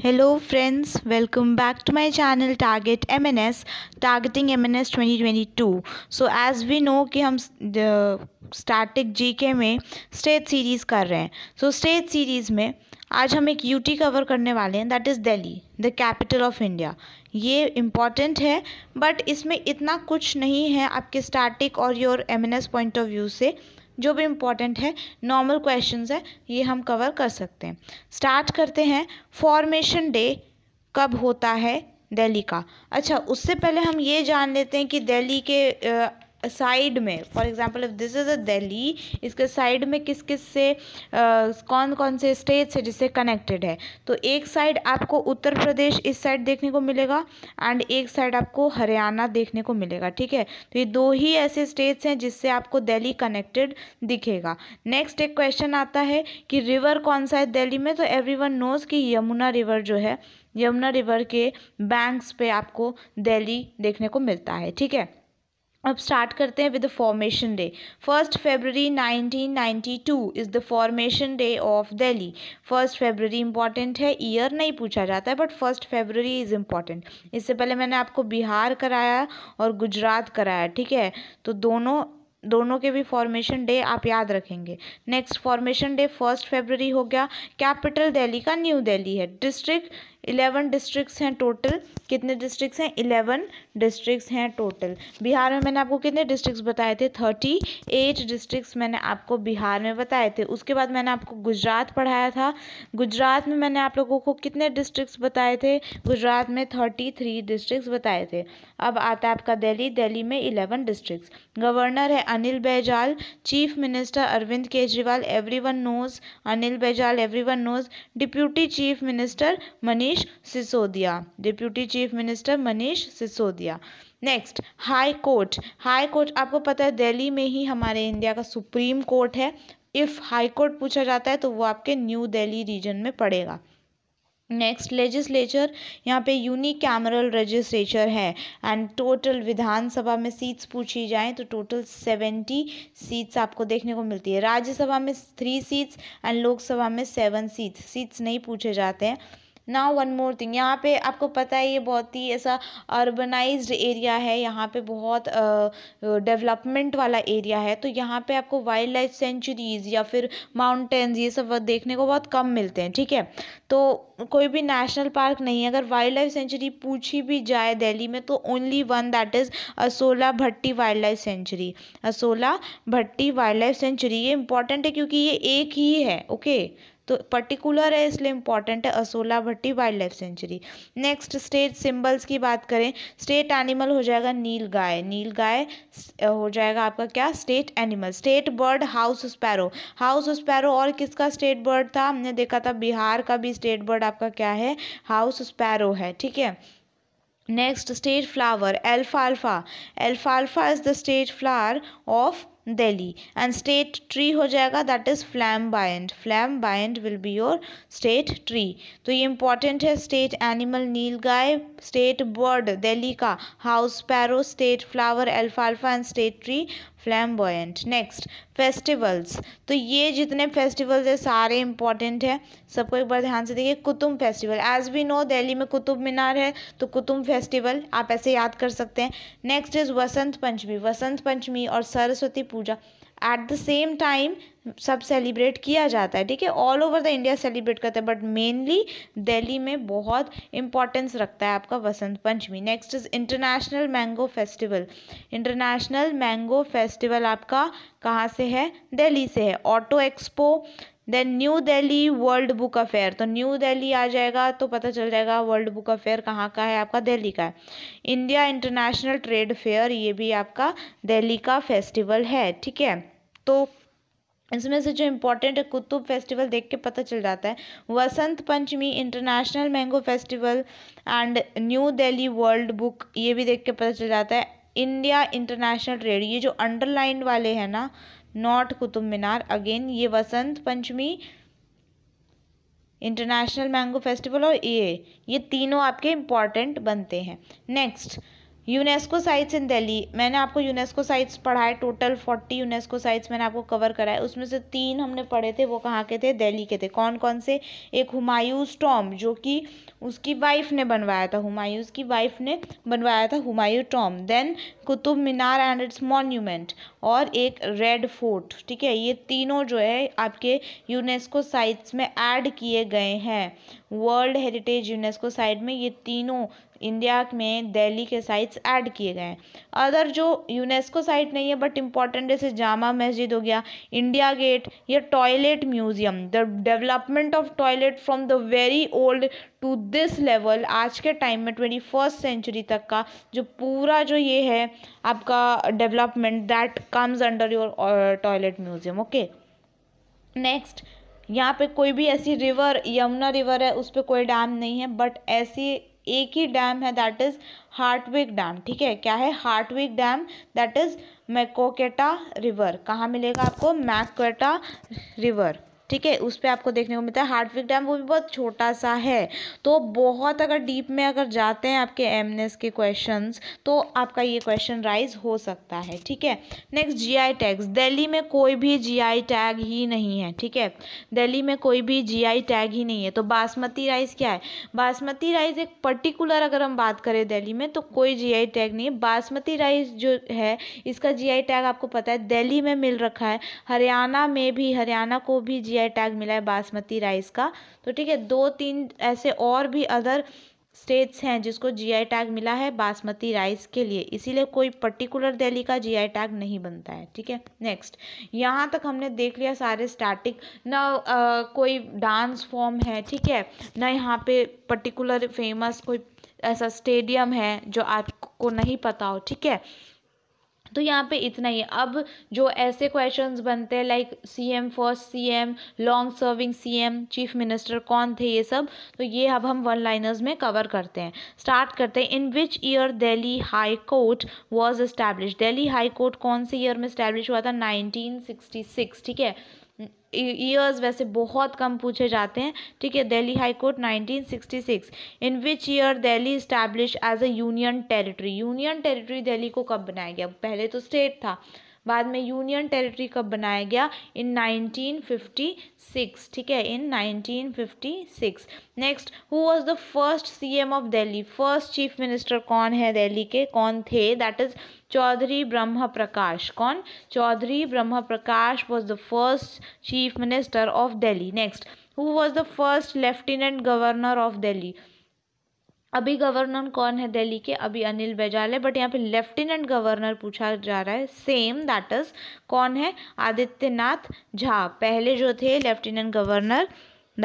Hello friends welcome back to my channel target MNS targeting MNS 2022. So as we know कि हम static GK में state series कर रहे हैं सो state series में आज हम एक यूटी कवर करने वाले हैं that is Delhi the capital of India ये इम्पॉर्टेंट है बट इसमें इतना कुछ नहीं है आपके स्टैटिक और your um point of view से जो भी इम्पोर्टेंट है नॉर्मल क्वेश्चंस है ये हम कवर कर सकते हैं स्टार्ट करते हैं फॉर्मेशन डे कब होता है दिल्ली का अच्छा उससे पहले हम ये जान लेते हैं कि दिल्ली के साइड में for example if this is a Delhi इसके साइड में किस किस से कौन कौन से स्टेट्स है जिससे कनेक्टेड है तो एक साइड आपको उत्तर प्रदेश इस साइड देखने को मिलेगा एंड एक साइड आपको हरियाणा देखने को मिलेगा ठीक है तो ये दो ही ऐसे स्टेट्स हैं जिससे आपको दिल्ली कनेक्टेड दिखेगा नेक्स्ट एक क्वेश्चन आता है कि रिवर कौन सा है दिल्ली में तो एवरी वन नोज़ कि यमुना रिवर जो है यमुना रिवर के बैंक्स पे आपको दिल्ली देखने को मिलता है ठीक है अब स्टार्ट करते हैं with formation day first February 1992 is the formation day of Delhi first February important है ईयर नहीं पूछा जाता है but first February is important इससे पहले मैंने आपको बिहार कराया और गुजरात कराया ठीक है तो दोनों दोनों के भी फॉर्मेशन डे आप याद रखेंगे next formation day first February हो गया कैपिटल दिल्ली का न्यू दिल्ली है डिस्ट्रिक्ट इलेवन डिस्ट्रिक्ट्स हैं टोटल कितने डिस्ट्रिक्ट्स हैं इलेवन डिस्ट्रिक्स हैं टोटल बिहार में मैंने आपको कितने डिस्ट्रिक्स बताए थे थर्टी एट डिस्ट्रिक्स मैंने आपको बिहार में बताए थे उसके बाद मैंने आपको गुजरात पढ़ाया था गुजरात में मैंने आप लोगों को कितने डिस्ट्रिक्स बताए थे गुजरात में थर्टी थ्री डिस्ट्रिक्स बताए थे अब आता है आपका दिल्ली दिल्ली में इलेवन डिस्ट्रिक्स गवर्नर है Anil Baijal chief minister Arvind Kejriwal everyone knows Anil Baijal everyone knows deputy chief minister Manish Sisodia deputy chief minister Manish Sisodia दिया next high court high court आपको पता है दिल्ली में ही हमारे इंडिया का सुप्रीम कोर्ट है इफ़ हाई कोर्ट पूछा जाता है तो वो आपके न्यू दिल्ली रीजन में पड़ेगा नेक्स्ट लेजिस्लेचर यहाँ पे यूनिक कैमरल रजिस्ट्रेचर है एंड टोटल विधानसभा में सीट्स पूछी जाएँ तो टोटल सेवेंटी सीट्स आपको देखने को मिलती है राज्यसभा में थ्री सीट्स एंड लोकसभा में सेवन सीट्स सीट्स नहीं पूछे जाते हैं ना वन मोर थिंग यहाँ पे आपको पता है ये बहुत ही ऐसा अर्बनाइज्ड एरिया है यहाँ पे बहुत डेवलपमेंट uh, वाला एरिया है तो यहाँ पे आपको वाइल्ड लाइफ सेंचुरीज़ या फिर माउंटेन्स ये सब देखने को बहुत कम मिलते हैं ठीक है तो कोई भी नेशनल पार्क नहीं है अगर वाइल्ड लाइफ सेंचुरी पूछी भी जाए दिल्ली में तो only one that is Asola Bhatti wildlife sanctuary Asola Bhatti wildlife sanctuary ये इंपॉर्टेंट है क्योंकि ये एक ही है ओके okay? तो पर्टिकुलर है इसलिए इंपॉर्टेंट है Asola Bhatti wildlife sanctuary next state symbols की बात करें स्टेट एनिमल हो जाएगा नील गाय नील गाय हो जाएगा आपका क्या state animal state bird house sparrow house sparrow और किसका स्टेट बर्ड था हमने देखा था बिहार का भी स्टेट बर्ड आपका क्या है हाउस स्पैरो है ठीक है next state flower एल्फाल्फा एल्फाल्फा is the state flower of Delhi and state tree हो जाएगा that is flame bind flame bind will be your state tree तो ये इंपॉर्टेंट है स्टेट एनिमल नील गाय स्टेट बर्ड दिल्ली का हाउस पैरो state flower एल्फाल्फा and state tree फ्लैम्बॉयट next festivals तो ये जितने फेस्टिवल्स हैं सारे इंपॉर्टेंट हैं सबको एक बार ध्यान से देखिए Qutub festival as we know Delhi में कुतुब मीनार है तो कुतुब फेस्टिवल आप ऐसे याद कर सकते हैं नेक्स्ट इज़ वसंत पंचमी वसंत पंचमी और Saraswati Puja at the same time सब सेलिब्रेट किया जाता है ठीक है all over the India celebrate करते हैं बट मेनली दिल्ली में बहुत इंपॉर्टेंस रखता है आपका Vasant Panchami next is international mango festival international mango festival आपका कहाँ से है दिल्ली से है auto expo then New Delhi world book affair तो न्यू दिल्ली आ जाएगा तो पता चल जाएगा वर्ल्ड बुक अफेयर कहाँ का है आपका दिल्ली का है इंडिया इंटरनेशनल ट्रेड फेयर ये भी आपका दिल्ली का फेस्टिवल है ठीक है तो इसमें से जो इम्पोर्टेंट है कुतुब फेस्टिवल देख के पता चल जाता है Vasant Panchami international mango festival and New Delhi world book ये भी देख के पता चल जाता है इंडिया इंटरनेशनल ट्रेड ये जो अंडरलाइन वाले हैं ना नॉर्थ कुतुब मीनार अगेन ये Vasant Panchami international mango festival और ये ये तीनों आपके इम्पॉर्टेंट बनते हैं next UNESCO sites in Delhi मैंने आपको यूनेस्को साइट्स पढ़ाए टोटल फोर्टी यूनेस्को साइट्स मैंने आपको कवर कराए उसमें से तीन हमने पढ़े थे वो कहाँ के थे दिल्ली के थे कौन कौन से एक हुमायूस टॉम जो कि उसकी वाइफ ने बनवाया था हुमायूस की वाइफ ने बनवाया था Humayun tomb then Qutub Minar and its monument और एक रेड फोर्ट ठीक है ये तीनों जो है आपके यूनेस्को साइट्स में ऐड किए गए हैं वर्ल्ड हेरिटेज यूनेस्को साइट में ये तीनों इंडिया में दिल्ली के साइट्स ऐड किए गए हैं अदर जो यूनेस्को साइट नहीं है बट इम्पॉर्टेंट जैसे जामा मस्जिद हो गया इंडिया गेट या toilet museum the development of toilet from the very old to this level आज के टाइम में ट्वेंटी फर्स्ट सेंचुरी तक का जो पूरा जो ये है आपका development that comes under your toilet museum okay next यहाँ पे कोई भी ऐसी रिवर यमुना रिवर है उस पर कोई डैम नहीं है बट ऐसी एक ही डैम है दैट इज़ हार्टविक डैम ठीक है क्या है Hartwick dam that is Maquoketa river कहाँ मिलेगा आपको मैकोटा रिवर ठीक है उस पर आपको देखने को मिलता है हार्टविक डैम वो भी बहुत छोटा सा है तो बहुत अगर डीप में अगर जाते हैं आपके एम के क्वेश्चन तो आपका ये क्वेश्चन राइज हो सकता है ठीक है next G I tags Delhi में कोई भी जी आई टैग ही नहीं है ठीक है दिल्ली में कोई भी जी आई टैग ही नहीं है तो बासमती राइस क्या है बासमती राइस एक पर्टिकुलर अगर हम बात करें दिल्ली में तो कोई जी आई टैग नहीं है बासमती राइस जो है इसका जी आई टैग आपको पता है दिल्ली में मिल रखा है हरियाणा में भी हरियाणा को भी जी सीआई टैग मिला है बासमती राइस का तो ठीक है दो तीन ऐसे और भी अदर स्टेट्स हैं जिसको जीआई टैग मिला है बासमती राइस के लिए इसीलिए कोई पर्टिकुलर दिल्ली का जीआई टैग नहीं बनता है ठीक है नेक्स्ट यहाँ तक हमने देख लिया सारे स्टैटिक ना आ, कोई डांस फॉर्म है ठीक है ना यहाँ पे पर्टिकुलर फेमस कोई ऐसा स्टेडियम है जो आपको नहीं पता हो ठीक है तो यहाँ पे इतना ही अब जो ऐसे क्वेश्चंस बनते हैं like CM first CM long serving CM chief minister कौन थे ये सब तो ये अब हम वन लाइनर्स में कवर करते हैं स्टार्ट करते हैं in which year Delhi high court was establish Delhi high court कौन से ईयर में इस्टेब्लिश हुआ था 1966 ठीक है ईयर्स वैसे बहुत कम पूछे जाते हैं ठीक है Delhi high court 1966 in which year Delhi establish as a union territory union territory Delhi को कब बनाया गया पहले तो स्टेट था बाद में यूनियन टेरिटरी कब बनाया गया इन 1956 ठीक है in 1956 next who was the first CM of Delhi first chief minister कौन है दिल्ली के कौन थे दैट इज़ चौधरी ब्रह्म प्रकाश कौन Chaudhary Brahm Prakash was the first chief minister of Delhi next who was the first lieutenant governor of Delhi अभी गवर्नर कौन है दिल्ली के अभी अनिल बैजाल है बट यहाँ पे लेफ्टिनेंट गवर्नर पूछा जा रहा है सेम दैट इज कौन है आदित्यनाथ झा पहले जो थे lieutenant governor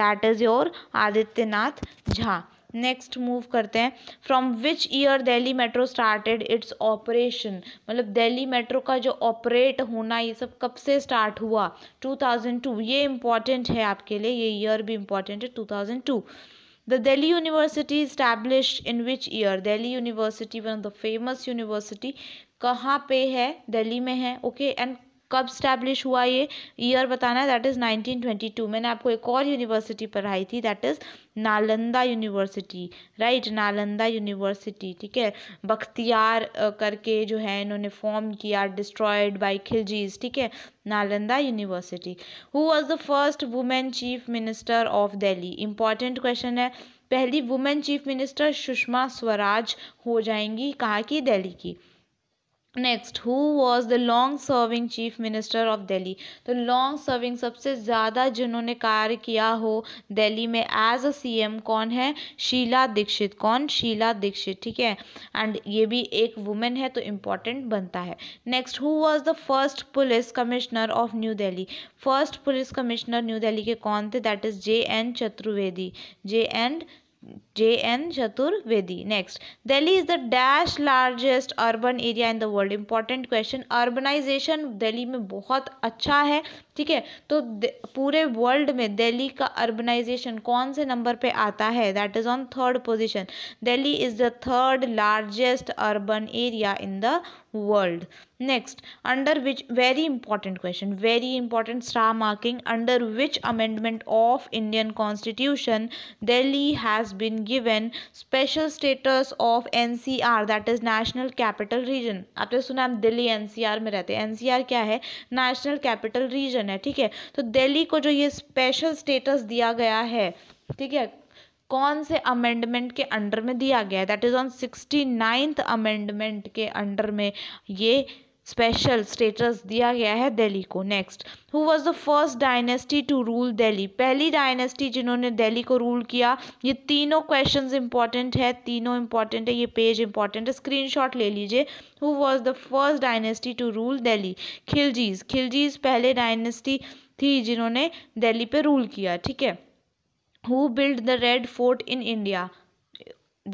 that is your Adityanath Jha next move करते हैं from which year Delhi metro started its operation मतलब दिल्ली मेट्रो का जो ऑपरेट होना ये सब कब से स्टार्ट हुआ 2002 ये इम्पॉर्टेंट है आपके लिए ये ईयर भी इम्पॉर्टेंट है 2002 The Delhi University established in which year? Delhi University, one of the famous university, कहाँ पे है दिल्ली में है ओके एंड कब स्टैब्लिश हुआ ये ईयर बताना है दैट इज़ 1922 मैंने आपको एक और यूनिवर्सिटी पढ़ाई थी that is Nalanda university right Nalanda university ठीक है बख्तियार करके जो है इन्होंने फॉर्म किया डिस्ट्रॉयड बाई खिलजीज ठीक है Nalanda university who was the first women chief minister of Delhi important question है पहली women chief minister Sushma Swaraj हो जाएंगी कहाँ की दिल्ली की next who was the long serving chief minister of Delhi तो लॉन्ग सर्विंग सबसे ज़्यादा जिन्होंने कार्य किया हो दिल्ली में एज अ सी एम कौन है शीला दीक्षित कौन शीला दीक्षित ठीक है एंड ये भी एक वुमेन है तो इम्पॉर्टेंट बनता है next who was the first police commissioner of new Delhi first police commissioner new Delhi के कौन थे that is J N Chaturvedi J and J N Chaturvedi next Delhi is the dash largest urban area in the world important question urbanisation Delhi में बहुत अच्छा है ठीक है तो पूरे वर्ल्ड में दिल्ली का अर्बनाइजेशन कौन से नंबर पे आता है that is on third position Delhi is the third largest urban area in the world next under which very important question very important star marking under which amendment of indian constitution delhi has been given special status of ncr that is national capital region आपने सुना हम Delhi NCR में रहते हैं NCR क्या है national capital region है ठीक है तो दिल्ली को जो ये स्पेशल स्टेटस दिया गया है ठीक है कौन से अमेंडमेंट के अंडर में दिया गया है that is on sixty ninth amendment के अंडर में ये स्पेशल स्टेटस दिया गया है दिल्ली को next who was the first dynasty to rule Delhi पहली डायनेस्टी जिन्होंने दिल्ली को रूल किया ये तीनों क्वेश्चंस इंपॉर्टेंट है तीनों इंपॉर्टेंट है ये पेज इंपॉर्टेंट है शॉट ले लीजिए who was the first dynasty to rule Delhi Khiljis Khiljis पहले डायनेस्टी थी जिन्होंने दिल्ली पे रूल किया ठीक है who build the red fort in India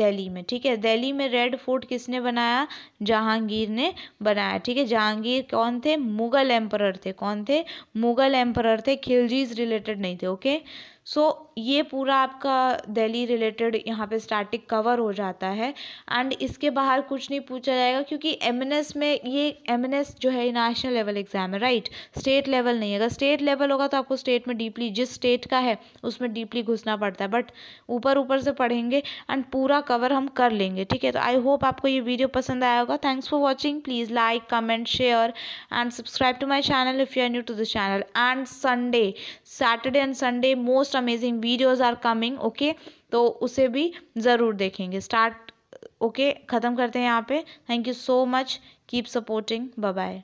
Delhi में ठीक है दिल्ली में रेड फोर्ट किसने बनाया जहांगीर ने बनाया ठीक है जहांगीर कौन थे मुगल एम्पर थे कौन थे मुगल एम्पर थे खिलजीज रिलेटेड नहीं थे ओके okay? सो so, ये पूरा आपका दिल्ली रिलेटेड यहाँ पे स्टैटिक कवर हो जाता है एंड इसके बाहर कुछ नहीं पूछा जाएगा क्योंकि एम में ये एम जो है नेशनल लेवल एग्ज़ाम है राइट स्टेट लेवल नहीं है अगर स्टेट लेवल होगा तो आपको स्टेट में डीपली जिस स्टेट का है उसमें डीपली घुसना पड़ता है बट ऊपर ऊपर से पढ़ेंगे एंड पूरा कवर हम कर लेंगे ठीक है तो आई होप आपको ये वीडियो पसंद आया होगा thanks for watching please like comment share and subscribe to my channel if you are new to this channel and Sunday Saturday and Sunday most most amazing videos are coming okay तो उसे भी ज़रूर देखेंगे start okay okay, ख़त्म करते हैं यहाँ पे thank you so much keep supporting bye